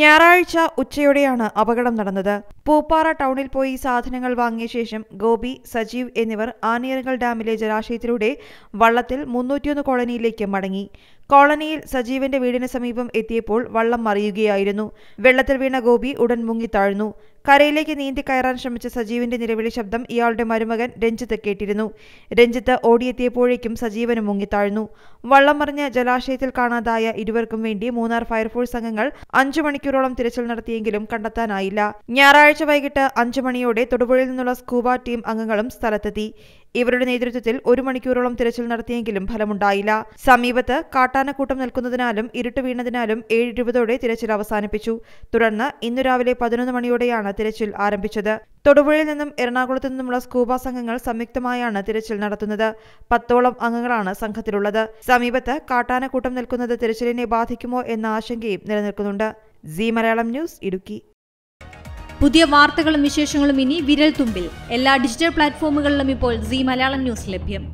ഞായറാഴ്ച ഉച്ചയോടെയാണ് അപകടം നടന്നത് പൂപ്പാറ ടൗണിൽ പോയി സാധനങ്ങൾ വാങ്ങിയ ശേഷം ഗോപി സജീവ് എന്നിവർ ആനേറുകൾ ഡാമിലെ ജലാശയത്തിലൂടെ വള്ളത്തിൽ മുന്നൂറ്റിയൊന്ന് കോളനിയിലേക്ക് മടങ്ങി കോളനിയിൽ സജീവന്റെ വീടിന് സമീപം എത്തിയപ്പോൾ വള്ളം മറിയുകയായിരുന്നു വെള്ളത്തിൽ വീണ ഗോപി ഉടൻ താഴ്ന്നു കരയിലേക്ക് നീന്തി കയറാൻ ശ്രമിച്ച സജീവിന്റെ നിലവിളി ശബ്ദം ഇയാളുടെ മരുമകൻ രഞ്ജിത്ത് കേട്ടിരുന്നു രഞ്ജിത്ത് ഓടിയെത്തിയപ്പോഴേക്കും സജീവന് മുങ്ങിത്താഴ്ന്നു വള്ളം മറിഞ്ഞ ജലാശയത്തിൽ കാണാതായ ഇരുവർക്കും വേണ്ടി മൂന്നാർ ഫയർഫോഴ്സ് അംഗങ്ങൾ അഞ്ചു മണിക്കൂറോളം തിരച്ചിൽ നടത്തിയെങ്കിലും കണ്ടെത്താനായില്ല ഞായറാഴ്ച വൈകിട്ട് അഞ്ചു മണിയോടെ തൊടുപുഴയിൽ നിന്നുള്ള സ്കൂബ ടീം അംഗങ്ങളും സ്ഥലത്തെത്തി ഇവരുടെ നേതൃത്വത്തിൽ ഒരു മണിക്കൂറോളം തിരച്ചിൽ നടത്തിയെങ്കിലും ഫലമുണ്ടായില്ല സമീപത്ത് കാട്ട കാട്ടാനക്കൂട്ടം നിൽക്കുന്നതിനാലും ഇരുട്ട് വീണതിനാലും ഏഴ് ഇരുപതോടെ തിരച്ചിൽ അവസാനിപ്പിച്ചു തുടർന്ന് ഇന്നു രാവിലെ പതിനൊന്ന് മണിയോടെയാണ് തിരച്ചിൽ ആരംഭിച്ചത് തൊടുപുഴയിൽ നിന്നും എറണാകുളത്തു നിന്നുമുള്ള സ്കൂബ സംഘങ്ങൾ സംയുക്തമായാണ് തിരച്ചിൽ നടത്തുന്നത് പത്തോളം അംഗങ്ങളാണ് സംഘത്തിലുള്ളത് സമീപത്ത് കാട്ടാനക്കൂട്ടം നിൽക്കുന്നത് തിരച്ചിലിനെ ബാധിക്കുമോ എന്ന ആശങ്കയും നിലനിൽക്കുന്നുണ്ട് സി മലയാളം ന്യൂസ് ഇടുക്കി പുതിയ വാർത്തകളും വിശേഷങ്ങളും ഇനി വിരൽ തുമ്പിൽ എല്ലാ ഡിജിറ്റൽ പ്ലാറ്റ്ഫോമുകളിലും ഇപ്പോൾ സി മലയാളം ന്യൂസ് ലഭ്യം